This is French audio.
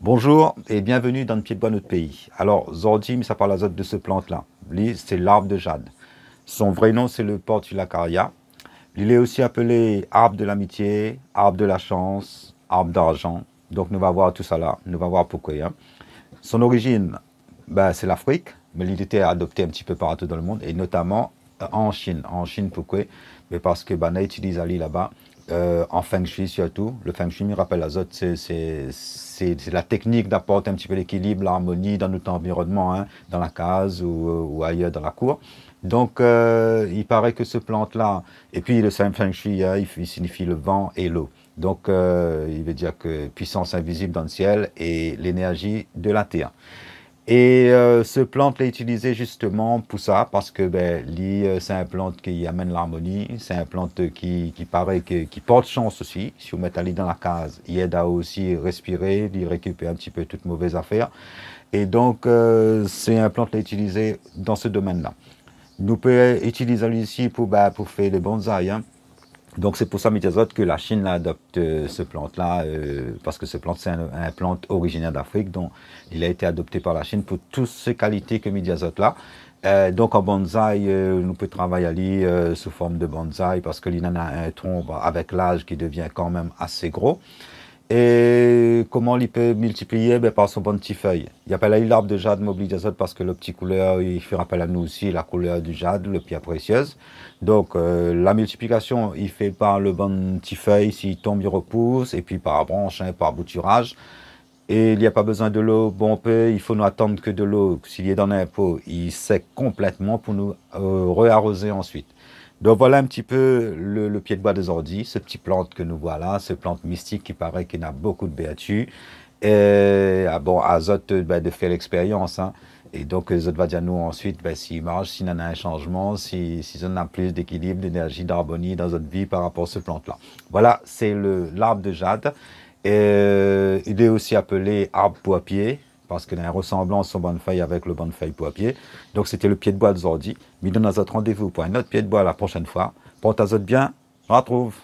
Bonjour et bienvenue dans le pied de bois notre pays. Alors, Zordim, ça parle azote de ce plante-là. C'est l'arbre de jade. Son vrai nom, c'est le Portulacaria. Il est aussi appelé arbre de l'amitié, arbre de la chance, arbre d'argent. Donc, nous va voir tout ça là. Nous va voir pourquoi. Hein. Son origine, bah, c'est l'Afrique, mais il était adopté un petit peu partout dans le monde et notamment euh, en Chine. En Chine, pourquoi Mais parce que ben, on utilise Ali là-bas euh, en feng shui surtout. Le feng shui, me rappelle l'azote, c'est c'est la technique d'apporter un petit peu l'équilibre, l'harmonie dans notre environnement, hein, dans la case euh, ou, ailleurs dans la cour. Donc, euh, il paraît que ce plante-là, et puis le feng shui, hein, il, signifie le vent et l'eau. Donc, euh, il veut dire que puissance invisible dans le ciel et l'énergie de la terre. Et euh, ce plante est utilisé justement pour ça, parce que ben, euh, c'est un plante qui amène l'harmonie, c'est un plante qui, paraît que, qui porte chance aussi. Si vous mettez l'île dans la case, il aide à aussi respirer, il récupère un petit peu toutes mauvaises affaires. Et donc, euh, c'est un plante l'a utilisé dans ce domaine-là. Nous pouvons utiliser ici pour, ben, pour faire des bonsaïs. Hein. Donc c'est pour ça, que la Chine adopte ce plante-là, euh, parce que ce plante, c'est un, plante originaire d'Afrique, donc il a été adopté par la Chine pour toutes ces qualités que midiazote là. Euh, donc en bonsaï, euh, on peut travailler à sous forme de bonsaï, parce que l'Inana a un tronc bah, avec l'âge qui devient quand même assez gros. Et comment il peut multiplier ben, Par son bon petit feuille. Il appelle là l'arbre de jade mobile d'azote, parce que le petit couleur, il fait rappel à nous aussi, la couleur du jade, le pierre précieuse. Donc euh, la multiplication, il fait par le bon petit feuille, s'il tombe, il repousse, et puis par branche, hein, par bouturage. Et il n'y a pas besoin de l'eau. Bon, on il faut nous attendre que de l'eau. S'il est dans un pot, il sèche complètement pour nous euh, rearroser ensuite. Donc voilà un petit peu le, pied de bois des ordis, ce petit plante que nous voilà, ce plante mystique qui paraît qu'il a beaucoup de vertus Et ah bon, Azote ben, de faire l'expérience. Hein. Et donc Zod va dire nous ensuite, ben, s'il marche, s'il en a un changement, s'il si on a plus d'équilibre, d'énergie, d'harmonie dans notre vie par rapport à ce plante-là. Voilà, c'est l'arbre de jade. Et, il est aussi appelé arbre pied parce qu'il a une ressemblance bonne bande-feuille avec le pour pied. Donc c'était le pied de bois de Zordi. Mais donne nous rendez-vous pour un autre pied de bois la prochaine fois. Porte à bien, on retrouve.